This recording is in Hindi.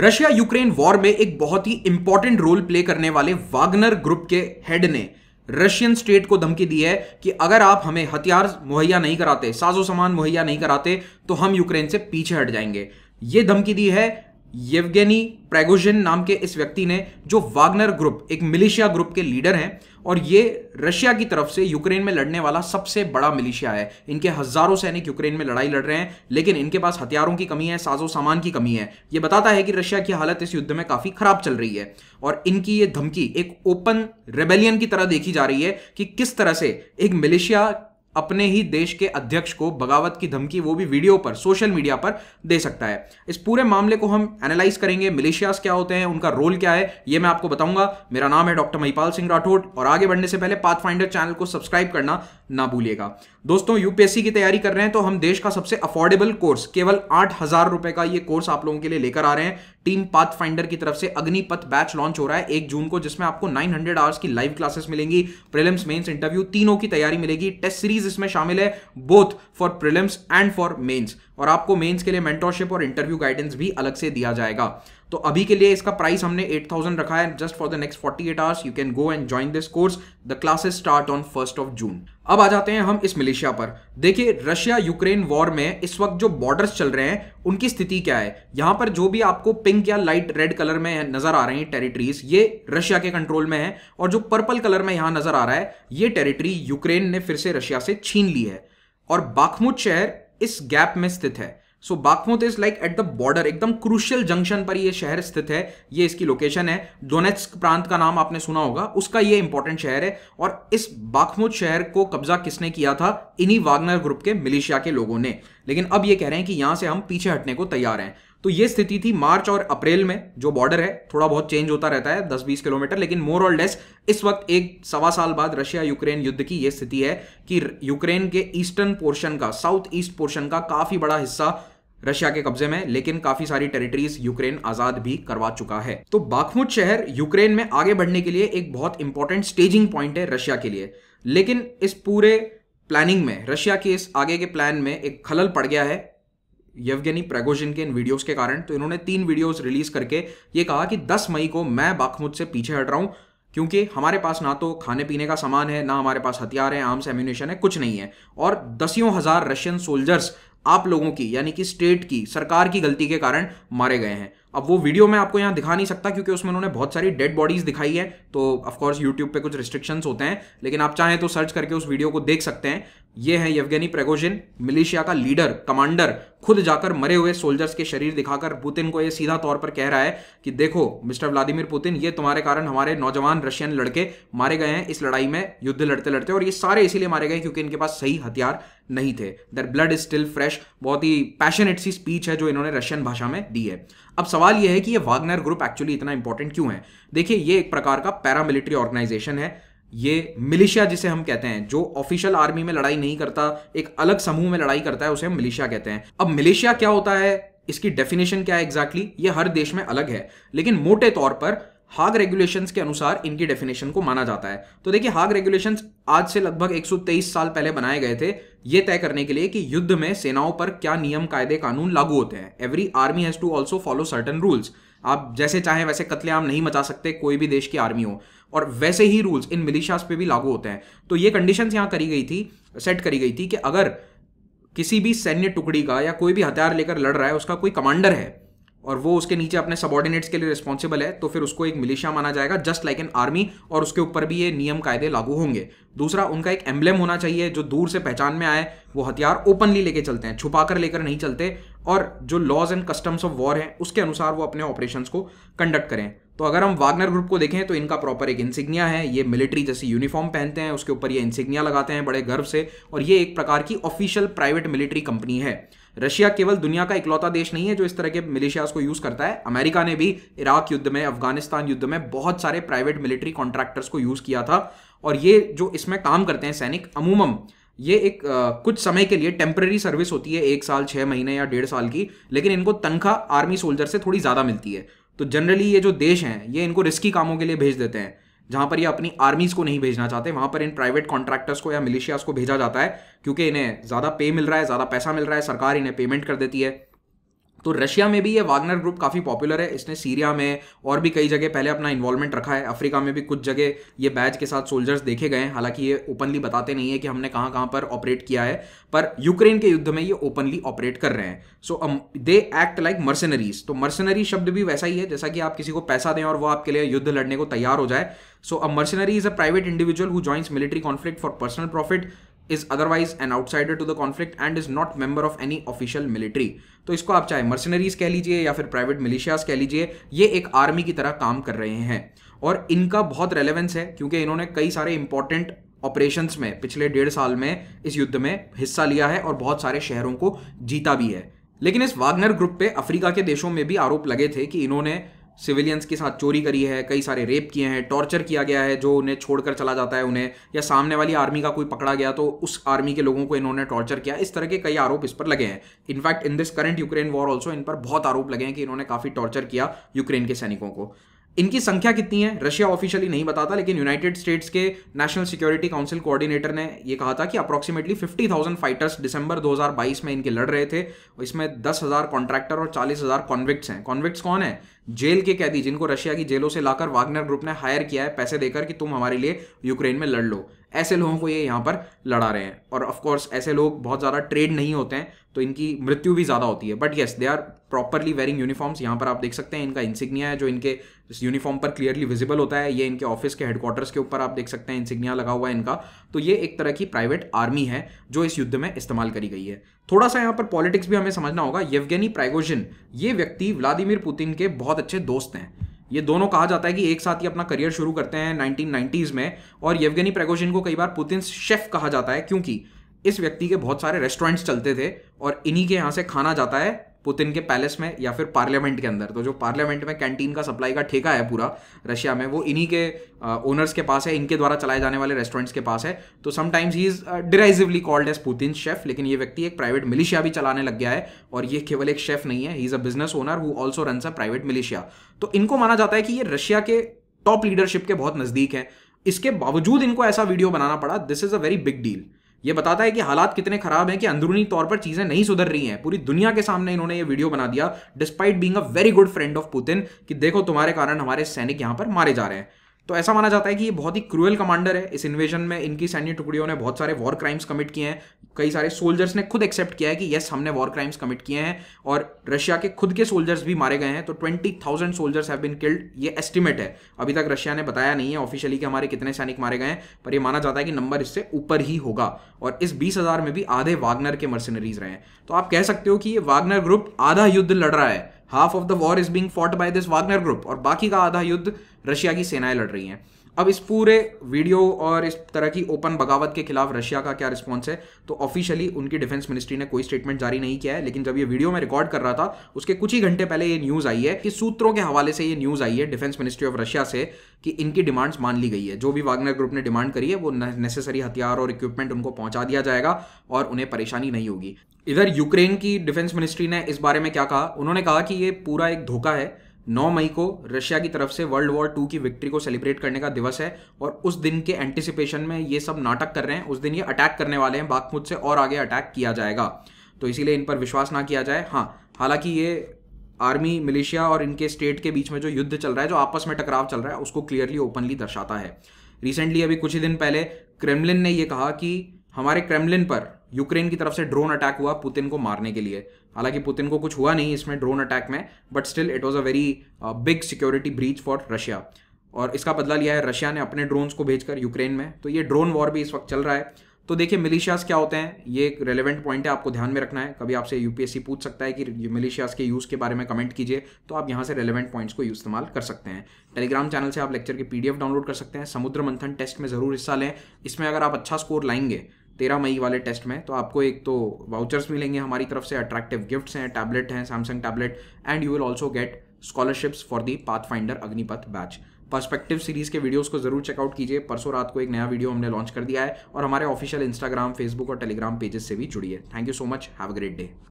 रशिया यूक्रेन वॉर में एक बहुत ही इंपॉर्टेंट रोल प्ले करने वाले वागनर ग्रुप के हेड ने रशियन स्टेट को धमकी दी है कि अगर आप हमें हथियार मुहैया नहीं कराते साजो सामान मुहैया नहीं कराते तो हम यूक्रेन से पीछे हट जाएंगे ये धमकी दी है येवगेनी प्रेगोजिन नाम के इस व्यक्ति ने जो वागनर ग्रुप एक मिलिशिया ग्रुप के लीडर हैं और ये रशिया की तरफ से यूक्रेन में लड़ने वाला सबसे बड़ा मिलिशिया है इनके हजारों सैनिक यूक्रेन में लड़ाई लड़ रहे हैं लेकिन इनके पास हथियारों की कमी है साजो सामान की कमी है ये बताता है कि रशिया की हालत इस युद्ध में काफी खराब चल रही है और इनकी ये धमकी एक ओपन रेबेलियन की तरह देखी जा रही है कि किस तरह से एक मिलिशिया अपने ही देश के अध्यक्ष को बगावत की धमकी वो भी वीडियो पर सोशल मीडिया पर दे सकता है इस पूरे मामले को हम एनालाइज करेंगे मिलिशियाज क्या होते हैं उनका रोल क्या है ये मैं आपको बताऊंगा मेरा नाम है डॉक्टर महिपाल सिंह राठौड़ और आगे बढ़ने से पहले पाथ चैनल को सब्सक्राइब करना ना भूलिएगा दोस्तों यूपीएससी की तैयारी कर रहे हैं तो हम देश का सबसे अफोर्डेबल कोर्स केवल आठ हजार रुपए का ये कोर्स आप लोगों के लिए लेकर आ रहे हैं टीम पाथ फाइंडर की तरफ से अग्निपथ बैच लॉन्च हो रहा है एक जून को जिसमें आपको 900 आवर्स की लाइव क्लासेस मिलेंगी प्रिलिम्स मेंस इंटरव्यू तीनों की तैयारी मिलेगी टेस्ट सीरीज इसमें शामिल है both for prelims and for mains और आपको मेन्स के लिए मेंटोरशिप और इंटरव्यू गाइडेंस भी अलग से दिया जाएगा तो अभी के लिए इसका प्राइस हमने 8000 रखा है just for the next 48 hours you can go and join this course the classes start on first of June अब आ जाते हैं हम इस मलेशिया पर देखिए रशिया यूक्रेन वॉर में इस वक्त जो बॉर्डर्स चल रहे हैं उनकी स्थिति क्या है यहां पर जो भी आपको पिंक या लाइट रेड कलर में नजर आ रही हैं टेरिटरीज ये रशिया के कंट्रोल में है और जो पर्पल कलर में यहां नजर आ रहा है ये टेरिटरी यूक्रेन ने फिर से रशिया से छीन ली है और बाखमुद शहर इस गैप में स्थित है so Bakhmut is like at the border एकदम क्रूशियल जंक्शन पर यह शहर स्थित है ये इसकी लोकेशन है डोनेट्स्क प्रांत का नाम आपने सुना होगा उसका ये इंपॉर्टेंट शहर है और इस बाखमोत शहर को कब्जा किसने किया था इन्हीं वागनर ग्रुप के मिलिशिया के लोगों ने लेकिन अब ये कह रहे हैं कि यहां से हम पीछे हटने को तैयार हैं तो ये स्थिति थी मार्च और अप्रैल में जो बॉर्डर है थोड़ा बहुत चेंज होता रहता है 10-20 किलोमीटर लेकिन मोर और लेस इस वक्त एक सवा साल बाद रशिया यूक्रेन युद्ध की ये स्थिति है कि यूक्रेन के ईस्टर्न पोर्शन का साउथ ईस्ट पोर्शन का काफी बड़ा हिस्सा रशिया के कब्जे में लेकिन काफी सारी टेरिटरीज यूक्रेन आजाद भी करवा चुका है तो बाखमुट शहर यूक्रेन में आगे बढ़ने के लिए एक बहुत इंपॉर्टेंट स्टेजिंग पॉइंट है रशिया के लिए लेकिन इस पूरे प्लानिंग में रशिया के इस आगे के प्लान में एक खलल पड़ गया है यवगनी प्रेगोजिन के इन वीडियोस के कारण तो इन्होंने तीन वीडियोस रिलीज करके ये कहा कि 10 मई को मैं बाखमुद से पीछे हट रहा हूँ क्योंकि हमारे पास ना तो खाने पीने का सामान है ना हमारे पास हथियार है आर्म्स एम्यूनेशन है कुछ नहीं है और दसियों हज़ार रशियन सोल्जर्स आप लोगों की यानी कि स्टेट की सरकार की गलती के कारण मारे गए हैं अब वो वीडियो मैं आपको यहाँ दिखा नहीं सकता क्योंकि उसमें उन्होंने बहुत सारी डेड बॉडीज दिखाई है तो ऑफकोर्स यूट्यूब पे कुछ रिस्ट्रिक्शंस होते हैं लेकिन आप चाहें तो सर्च करके उस वीडियो को देख सकते हैं ये है यवगेनी प्रेगोजिन मिलिशिया का लीडर कमांडर खुद जाकर मरे हुए सोल्जर्स के शरीर दिखाकर पुतिन को यह सीधा तौर पर कह रहा है कि देखो मिस्टर व्लादिमीर पुतिन ये तुम्हारे कारण हमारे नौजवान रशियन लड़के मारे गए हैं इस लड़ाई में युद्ध लड़ते लड़ते और ये सारे इसीलिए मारे गए क्योंकि इनके पास सही हथियार नहीं थे their blood is still fresh बहुत ही पैशनेट सी स्पीच है जो इन्होंने रशियन भाषा में दी है अब सवाल यह है कि ये वागनर ग्रुप एक्चुअली इतना इंपॉर्टेंट क्यों है देखिए ये एक प्रकार का पैरामिलिट्री ऑर्गेनाइजेशन है ये मिलिशिया जिसे हम कहते हैं जो ऑफिशियल आर्मी में लड़ाई नहीं करता एक अलग समूह में लड़ाई करता है उसे हम मिलिशिया कहते हैं अब मिलिशिया क्या होता है इसकी डेफिनेशन क्या है एग्जैक्टली exactly? ये हर देश में अलग है लेकिन मोटे तौर पर हाग रेगुलेशंस के अनुसार इनकी डेफिनेशन को माना जाता है तो देखिए हाग रेगुलेशंस आज से लगभग 123 साल पहले बनाए गए थे ये तय करने के लिए कि युद्ध में सेनाओं पर क्या नियम कायदे कानून लागू होते हैं every army has to also follow certain rules आप जैसे चाहें वैसे कतलेआम नहीं मचा सकते कोई भी देश की आर्मी हो और वैसे ही रूल्स इन मिलिशियाज पे भी लागू होते हैं तो ये कंडीशन यहाँ करी गई थी सेट करी गई थी कि अगर किसी भी सैन्य टुकड़ी का या कोई भी हथियार लेकर लड़ रहा है उसका कोई कमांडर है और वो उसके नीचे अपने सबॉर्डिनेट्स के लिए रिस्पॉन्सिबल है तो फिर उसको एक मिलिशिया माना जाएगा जस्ट लाइक एन आर्मी और उसके ऊपर भी ये नियम कायदे लागू होंगे दूसरा उनका एक एम्बलेम होना चाहिए जो दूर से पहचान में आए वो हथियार ओपनली लेके चलते हैं छुपा कर लेकर नहीं चलते और जो laws and customs of war हैं उसके अनुसार वो अपने ऑपरेशन को कंडक्ट करें तो अगर हम वागनर ग्रुप को देखें तो इनका प्रॉपर एक इंसिग्निया है ये मिलिट्री जैसी यूनिफॉर्म पहनते हैं उसके ऊपर ये इंसिग्निया लगाते हैं बड़े गर्व से और ये एक प्रकार की ऑफिशियल प्राइवेट मिलिट्री कंपनी है रशिया केवल दुनिया का इकलौता देश नहीं है जो इस तरह के मिलिशियाज को यूज करता है अमेरिका ने भी इराक युद्ध में अफगानिस्तान युद्ध में बहुत सारे प्राइवेट मिलिट्री कॉन्ट्रैक्टर्स को यूज किया था और ये जो इसमें काम करते हैं सैनिक अमूमन ये एक आ, कुछ समय के लिए टेम्प्रेरी सर्विस होती है एक साल छः महीने या डेढ़ साल की लेकिन इनको तनख्वाह आर्मी सोल्जर से थोड़ी ज़्यादा मिलती है तो जनरली ये जो देश हैं ये इनको रिस्की कामों के लिए भेज देते हैं जहां पर ये अपनी आर्मीज़ को नहीं भेजना चाहते वहां पर इन प्राइवेट कॉन्ट्रैक्टर्स को या मिलिशियाज़ को भेजा जाता है क्योंकि इन्हें ज़्यादा पे मिल रहा है ज़्यादा पैसा मिल रहा है सरकार इन्हें पेमेंट कर देती है तो रशिया में भी ये वागनर ग्रुप काफ़ी पॉपुलर है इसने सीरिया में और भी कई जगह पहले अपना इन्वॉल्वमेंट रखा है अफ्रीका में भी कुछ जगह ये बैच के साथ सोल्जर्स देखे गए हैं हालांकि ये ओपनली बताते नहीं है कि हमने कहां कहां पर ऑपरेट किया है पर यूक्रेन के युद्ध में ये ओपनली ऑपरेट कर रहे हैं so they act like mercenaries तो मर्सनरी शब्द भी वैसा ही है जैसा कि आप किसी को पैसा दें और वो आपके लिए युद्ध लड़ने को तैयार हो जाए so a mercenary is a private individual who joins military conflict for personal profit is otherwise an outsider to the conflict and is not member of any official military तो इसको आप चाहे मर्सनरीज कह लीजिए या फिर प्राइवेट मिलिशियाज कह लीजिए ये एक आर्मी की तरह काम कर रहे हैं और इनका बहुत रेलेवेंस है क्योंकि इन्होंने कई सारे इंपॉर्टेंट ऑपरेशन में पिछले डेढ़ साल में इस युद्ध में हिस्सा लिया है और बहुत सारे शहरों को जीता भी है लेकिन इस वागनर ग्रुप पे अफ्रीका के देशों में भी आरोप लगे थे कि इन्होंने सिविलियंस के साथ चोरी करी है कई सारे रेप किए हैं टॉर्चर किया गया है जो उन्हें छोड़कर चला जाता है उन्हें या सामने वाली आर्मी का कोई पकड़ा गया तो उस आर्मी के लोगों को इन्होंने टॉर्चर किया इस तरह के कई आरोप इस पर लगे हैं in fact in this current Ukraine war also इन पर बहुत आरोप लगे हैं कि इन्होंने काफ़ी टॉर्चर किया यूक्रेन के सैनिकों को इनकी संख्या कितनी है रशिया ऑफिशियली नहीं बताता लेकिन यूनाइटेड स्टेट्स के नेशनल सिक्योरिटी काउंसिल कोऑर्डिनेटर ने यह कहा था कि अप्रॉक्सीमेटली 50,000 फाइटर्स दिसंबर 2022 में इनके लड़ रहे थे इसमें 10,000 कॉन्ट्रैक्टर और 40,000 कॉन्विक्ट्स हैं कॉन्विक्ट्स कौन है जेल के कैदी जिनको रशिया की जेलों से लाकर वागनर ग्रुप ने हायर किया है पैसे देकर कि तुम हमारे लिए यूक्रेन में लड़ लो ऐसे लोगों को ये यहाँ पर लड़ा रहे हैं और कोर्स ऐसे लोग बहुत ज़्यादा ट्रेड नहीं होते हैं तो इनकी मृत्यु भी ज़्यादा होती है but yes they are properly wearing uniforms यहाँ पर आप देख सकते हैं इनका इंसिग्निया है जो इनके यूनिफॉर्म पर क्लियरली विजिबल होता है ये इनके ऑफिस के हेडक्वार्टर्स के ऊपर आप देख सकते हैं इंसिग्निया लगा हुआ है इनका तो ये एक तरह की प्राइवेट आर्मी है जो इस युद्ध में इस्तेमाल करी गई है थोड़ा सा यहाँ पर पॉलिटिक्स भी हमें समझना होगा येवगेनी प्राइगोजिन ये व्यक्ति व्लादिमिर पुतिन के बहुत बहुत अच्छे दोस्त हैं ये दोनों कहा जाता है कि एक साथ ही अपना करियर शुरू करते हैं नाइनटीन में और येवगनी प्रेगोजिन को कई बार पुतिन शेफ कहा जाता है क्योंकि इस व्यक्ति के बहुत सारे रेस्टोरेंट्स चलते थे और इन्हीं के यहाँ से खाना जाता है पुतिन के पैलेस में या फिर पार्लियामेंट के अंदर तो जो पार्लियामेंट में कैंटीन का सप्लाई का ठेका है पूरा रशिया में वो इन्हीं के ओनर्स के पास है इनके द्वारा चलाए जाने वाले रेस्टोरेंट्स के पास है तो sometimes he is derisively called as Putin chef लेकिन ये व्यक्ति एक प्राइवेट मिलिशिया भी चलाने लग गया है और ये केवल एक शेफ नहीं है he is a business owner who also run a private militia तो इनको माना जाता है कि ये रशिया के टॉप लीडरशिप के बहुत नज़दीक है इसके बावजूद इनको ऐसा वीडियो बनाना पड़ा this is a very big deal ये बताता है कि हालात कितने खराब हैं कि अंदरूनी तौर पर चीजें नहीं सुधर रही हैं पूरी दुनिया के सामने इन्होंने ये वीडियो बना दिया despite being a very good friend of Putin कि देखो तुम्हारे कारण हमारे सैनिक यहां पर मारे जा रहे हैं तो ऐसा माना जाता है कि ये बहुत ही क्रूएल कमांडर है इस इन्वेजन में इनकी सैन्य टुकड़ियों ने बहुत सारे वॉर क्राइम्स कमिट किए हैं कई सारे सोल्जर्स ने खुद एक्सेप्ट किया है कि यस हमने वॉर क्राइम्स कमिट किए हैं और रशिया के खुद के सोल्जर्स भी मारे गए हैं तो twenty thousand soldiers have been killed ये एस्टिमेट है अभी तक रशिया ने बताया नहीं है ऑफिशियली कि हमारे कितने सैनिक मारे गए हैं पर यह माना जाता है कि नंबर इससे ऊपर ही होगा और इस बीस हजार में भी आधे वागनर के मर्सनरीज रहे हैं तो आप कह सकते हो कि ये वागनर ग्रुप आधा युद्ध लड़ रहा है half of the war is being fought by this Wagner group और बाकी का आधा युद्ध रशिया की सेनाएं लड़ रही हैं अब इस पूरे वीडियो और इस तरह की ओपन बगावत के खिलाफ रशिया का क्या रिस्पॉन्स है तो ऑफिशियली उनकी डिफेंस मिनिस्ट्री ने कोई स्टेटमेंट जारी नहीं किया है लेकिन जब ये वीडियो मैं रिकॉर्ड कर रहा था उसके कुछ ही घंटे पहले ये न्यूज़ आई है कि सूत्रों के हवाले से ये न्यूज़ आई है डिफेंस मिनिस्ट्री ऑफ रशिया से कि इनकी डिमांड्स मान ली गई है जो भी वागनर ग्रुप ने डिमांड करी है वो नेसेसरी हथियार और इक्विपमेंट उनको पहुंचा दिया जाएगा और उन्हें परेशानी नहीं होगी इधर यूक्रेन की डिफेंस मिनिस्ट्री ने इस बारे में क्या कहा उन्होंने कहा कि ये पूरा एक धोखा है नौ मई को रशिया की तरफ से वर्ल्ड वॉर टू की विक्ट्री को सेलिब्रेट करने का दिवस है और उस दिन के एंटिसिपेशन में ये सब नाटक कर रहे हैं उस दिन ये अटैक करने वाले हैं बागमुद से और आगे अटैक किया जाएगा तो इसीलिए इन पर विश्वास ना किया जाए हाँ हालांकि ये आर्मी मिलिशिया और इनके स्टेट के बीच में जो युद्ध चल रहा है जो आपस में टकराव चल रहा है उसको क्लियरली ओपनली दर्शाता है रिसेंटली अभी कुछ ही दिन पहले क्रेमलिन ने यह कहा कि हमारे क्रेमलिन पर यूक्रेन की तरफ से ड्रोन अटैक हुआ पुतिन को मारने के लिए हालांकि पुतिन को कुछ हुआ नहीं इसमें ड्रोन अटैक में but still it was a very big security breach for Russia और इसका बदला लिया है रशिया ने अपने ड्रोन्स को भेजकर यूक्रेन में तो ये ड्रोन वॉर भी इस वक्त चल रहा है तो देखिए मिलिशियाज क्या होते हैं ये एक रेलेवेंट पॉइंट है आपको ध्यान में रखना है कभी आपसे यूपीएससी पूछ सकता है कि मिलिशियाज के यूज़ के बारे में कमेंट कीजिए तो आप यहाँ से रेलेवेंट पॉइंट्स को इस्तेमाल कर सकते हैं टेलीग्राम चैनल से आप लेक्चर के पीडीएफ डाउनलोड कर सकते हैं समुद्र मंथन टेस्ट में ज़रूर हिस्सा लें इसमें अगर आप अच्छा स्कोर लाएंगे तेरह मई वाले टेस्ट में तो आपको एक तो वाउचर्स मिलेंगे हमारी तरफ से अट्रैक्टिव गिफ्ट्स हैं टैबलेट हैं Samsung tablet and you will also get scholarships for the pathfinder Agnipath batch perspective series के वीडियोस को जरूर चेकआउट कीजिए परसों रात को एक नया वीडियो हमने लॉन्च कर दिया है और हमारे ऑफिशियल इंस्टाग्राम फेसबुक और टेलीग्राम पेजेस से भी जुड़िए thank you so much have a great day